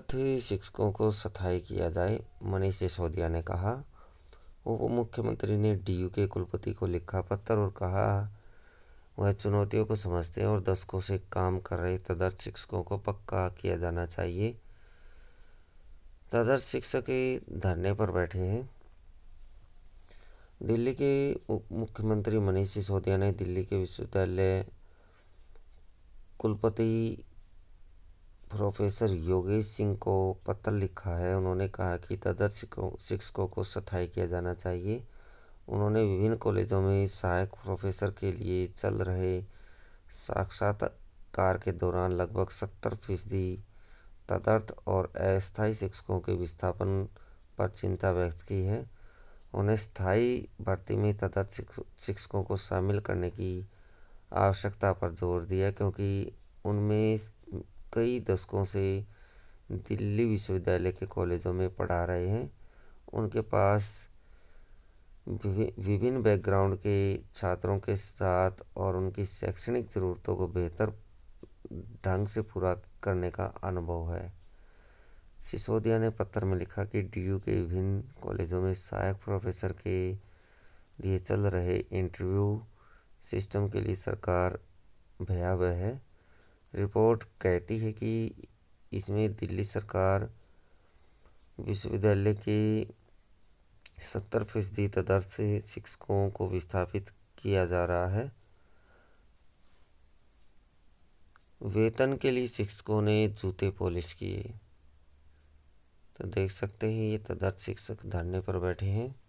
ही शिक्षकों को सथाई किया जाए मनीष सिसोदिया ने कहा उप मुख्यमंत्री ने डीयू के कुलपति को लिखा पत्र और कहा वह चुनौतियों को समझते हैं और दशकों से काम कर रहे तदर्थ शिक्षकों को पक्का किया जाना चाहिए तदर्थ शिक्षक धरने पर बैठे हैं दिल्ली के उप मुख्यमंत्री मनीष सिसोदिया ने दिल्ली के विश्वविद्यालय कुलपति प्रोफेसर योगेश सिंह को पत्र लिखा है उन्होंने कहा कि तदर्थ शिक्षकों को स्थाई किया जाना चाहिए उन्होंने विभिन्न कॉलेजों में सहायक प्रोफेसर के लिए चल रहे साक्षात्कार के दौरान लगभग सत्तर फीसदी तदर्थ और अस्थायी शिक्षकों के विस्थापन पर चिंता व्यक्त की है उन्हें स्थायी भर्ती में तदर्थ शिक्षकों को शामिल करने की आवश्यकता पर जोर दिया क्योंकि उनमें कई दशकों से दिल्ली विश्वविद्यालय के कॉलेजों में पढ़ा रहे हैं उनके पास विभिन्न बैकग्राउंड के छात्रों के साथ और उनकी शैक्षणिक ज़रूरतों को बेहतर ढंग से पूरा करने का अनुभव है सिसोदिया ने पत्र में लिखा कि डीयू के विभिन्न कॉलेजों में सहायक प्रोफेसर के लिए चल रहे इंटरव्यू सिस्टम के लिए सरकार भयावह है रिपोर्ट कहती है कि इसमें दिल्ली सरकार विश्वविद्यालय के सत्तर फीसदी तदर्थ शिक्षकों को विस्थापित किया जा रहा है वेतन के लिए शिक्षकों ने जूते पॉलिश किए तो देख सकते हैं ये तदर्थ शिक्षक धरने पर बैठे हैं